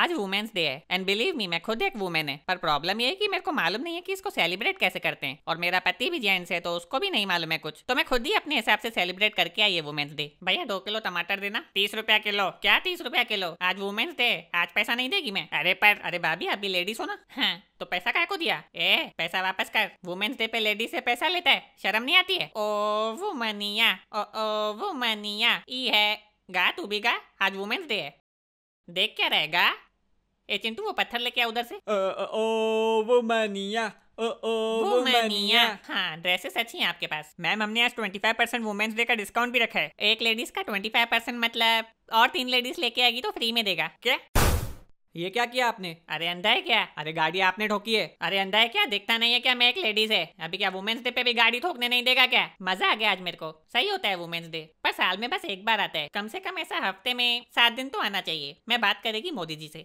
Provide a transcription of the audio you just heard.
आज women's day है and believe me मैं खुद एक वुमेन है पर प्रॉब्लम ये है कि मेरे को मालूम नहीं है कि इसको सेलिब्रेट कैसे करते हैं और मेरा पति भी जेंट्स है तो उसको भी नहीं मालूम है कुछ तो मैं खुद ही अपने हिसाब से सेलिब्रेट करके आई है वुमेन्स डे भैया दो किलो टमाटर देना तीस रुपया किलो क्या तीस रुपया किलो आज वुमेन्स डे आज पैसा नहीं देगी मैं अरे पर अरे भाभी अभी लेडीज हो ना हाँ तो पैसा क्या को दिया ए पैसा वापस कर वुमेन्स डे पे लेडी से पैसा लेता है शर्म नहीं आती है ओ वुमनिया ओ ओ वुमनिया ई है गा तू भी गा आज वुमेन्स डे है देख क्या रहेगा ए चिंटू वो पत्थर लेके उधर से ओ, ओ वो मानिया ओ, ओ वो मानिया हाँ ड्रेसेस अच्छी हैं आपके पास मैम हमने आज 25 परसेंट वुमेन्स डे का डिस्काउंट भी रखा है एक लेडीज का 25 परसेंट मतलब और तीन लेडीज लेके आएगी तो फ्री में देगा क्या ये क्या किया आपने अरे अंधा है क्या अरे गाड़ी आपने ठोकी है अरे अंधा है क्या देखता नहीं है क्या मैं एक लेडीज है अभी क्या वुमेन्स डे पे भी गाड़ी ठोकने नहीं देगा क्या मजा आ गया आज मेरे को सही होता है वुमेन्स डे पर साल में बस एक बार आता है कम से कम ऐसा हफ्ते में सात दिन तो आना चाहिए मैं बात करेगी मोदी जी से